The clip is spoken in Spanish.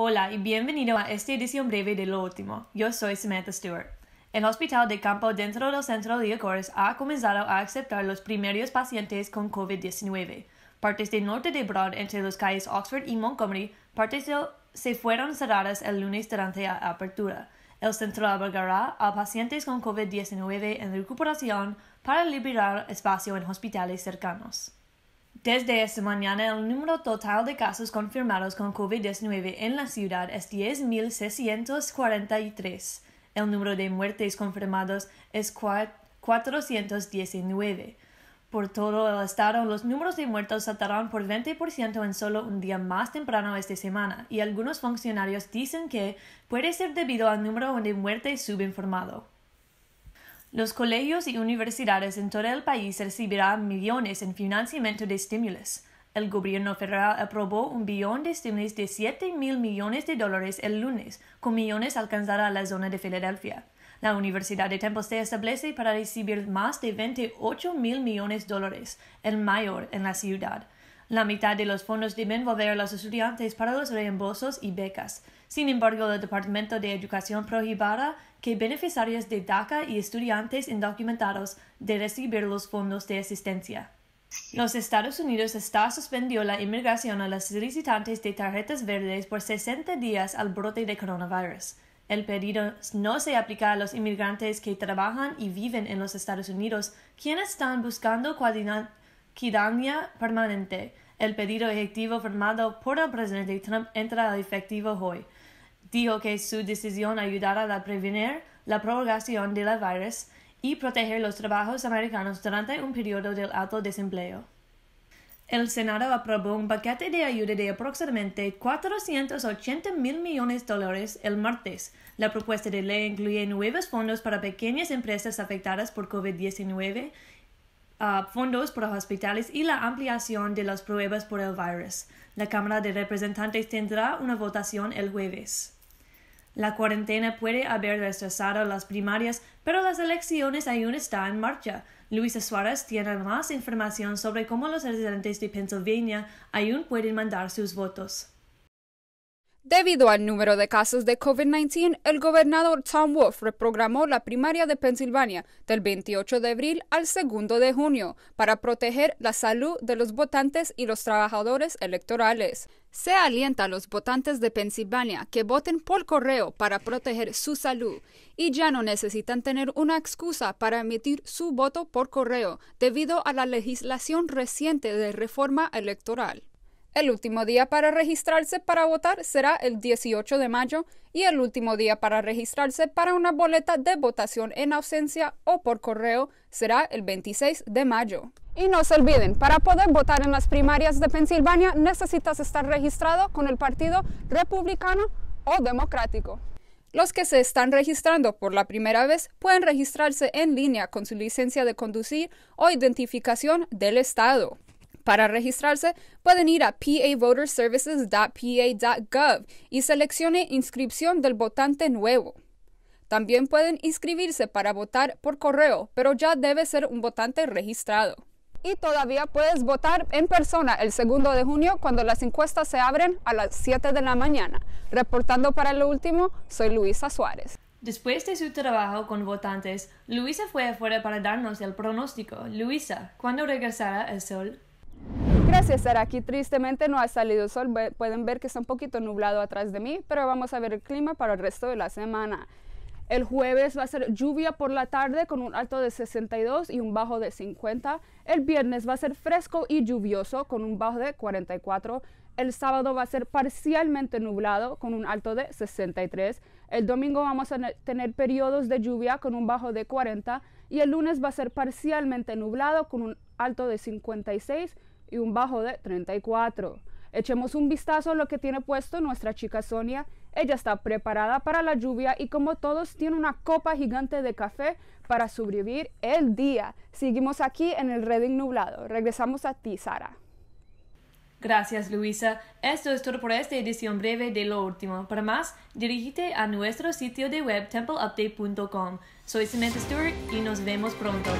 Hola y bienvenido a esta edición breve de Lo Último. Yo soy Samantha Stewart. El hospital de campo dentro del centro de Acores ha comenzado a aceptar los primeros pacientes con COVID-19. Partes del norte de Broad, entre los calles Oxford y Montgomery, partes se fueron cerradas el lunes durante la apertura. El centro albergará a pacientes con COVID-19 en recuperación para liberar espacio en hospitales cercanos. Desde esta mañana, el número total de casos confirmados con COVID-19 en la ciudad es 10.643. El número de muertes confirmados es 419. Por todo el estado, los números de muertos saltarán por 20% en solo un día más temprano esta semana, y algunos funcionarios dicen que puede ser debido al número de muertes subinformado. Los colegios y universidades en todo el país recibirán millones en financiamiento de estímulos. El gobierno federal aprobó un billón de estímulos de 7 mil millones de dólares el lunes, con millones a la zona de Filadelfia. La Universidad de Temple se establece para recibir más de 28 mil millones de dólares, el mayor en la ciudad. La mitad de los fondos deben volver a los estudiantes para los reembolsos y becas. Sin embargo, el Departamento de Educación prohibirá que beneficiarios de DACA y estudiantes indocumentados de recibir los fondos de asistencia. Los Estados Unidos está suspendió la inmigración a los solicitantes de tarjetas verdes por 60 días al brote de coronavirus. El pedido no se aplica a los inmigrantes que trabajan y viven en los Estados Unidos, quienes están buscando ciudadanía permanente. El pedido efectivo firmado por el presidente Trump entra efectivo hoy dijo que su decisión ayudará a prevenir la propagación del virus y proteger los trabajos americanos durante un periodo de alto desempleo. El Senado aprobó un paquete de ayuda de aproximadamente 480 mil millones de dólares el martes. La propuesta de ley incluye nuevos fondos para pequeñas empresas afectadas por COVID-19, ah, fondos para hospitales y la ampliación de las pruebas por el virus. La Cámara de Representantes tendrá una votación el jueves. La cuarentena puede haber retrasado las primarias, pero las elecciones aún están en marcha. Luisa Suárez tiene más información sobre cómo los residentes de Pensilvania aún pueden mandar sus votos. Debido al número de casos de COVID-19, el gobernador Tom Wolf reprogramó la primaria de Pensilvania del 28 de abril al 2 de junio para proteger la salud de los votantes y los trabajadores electorales. Se alienta a los votantes de Pensilvania que voten por correo para proteger su salud y ya no necesitan tener una excusa para emitir su voto por correo debido a la legislación reciente de reforma electoral. El último día para registrarse para votar será el 18 de mayo y el último día para registrarse para una boleta de votación en ausencia o por correo será el 26 de mayo. Y no se olviden, para poder votar en las primarias de Pensilvania necesitas estar registrado con el Partido Republicano o Democrático. Los que se están registrando por la primera vez pueden registrarse en línea con su licencia de conducir o identificación del Estado. Para registrarse, pueden ir a pavoterservices.pa.gov y seleccione Inscripción del votante nuevo. También pueden inscribirse para votar por correo, pero ya debe ser un votante registrado. Y todavía puedes votar en persona el 2 de junio cuando las encuestas se abren a las 7 de la mañana. Reportando para lo último, soy Luisa Suárez. Después de su trabajo con votantes, Luisa fue afuera para darnos el pronóstico. Luisa, ¿cuándo regresará el sol? Gracias, Sara. Aquí tristemente no ha salido el sol. Pueden ver que está un poquito nublado atrás de mí, pero vamos a ver el clima para el resto de la semana. El jueves va a ser lluvia por la tarde con un alto de 62 y un bajo de 50. El viernes va a ser fresco y lluvioso con un bajo de 44. El sábado va a ser parcialmente nublado con un alto de 63. El domingo vamos a tener periodos de lluvia con un bajo de 40. Y el lunes va a ser parcialmente nublado con un alto de 56 y un bajo de 34. Echemos un vistazo a lo que tiene puesto nuestra chica Sonia. Ella está preparada para la lluvia y como todos tiene una copa gigante de café para sobrevivir el día. Seguimos aquí en el Reading Nublado. Regresamos a ti, Sara. Gracias, Luisa. Esto es todo por esta edición breve de Lo Último. Para más, dirígete a nuestro sitio de web templeupdate.com. Soy Samantha Stewart y nos vemos pronto.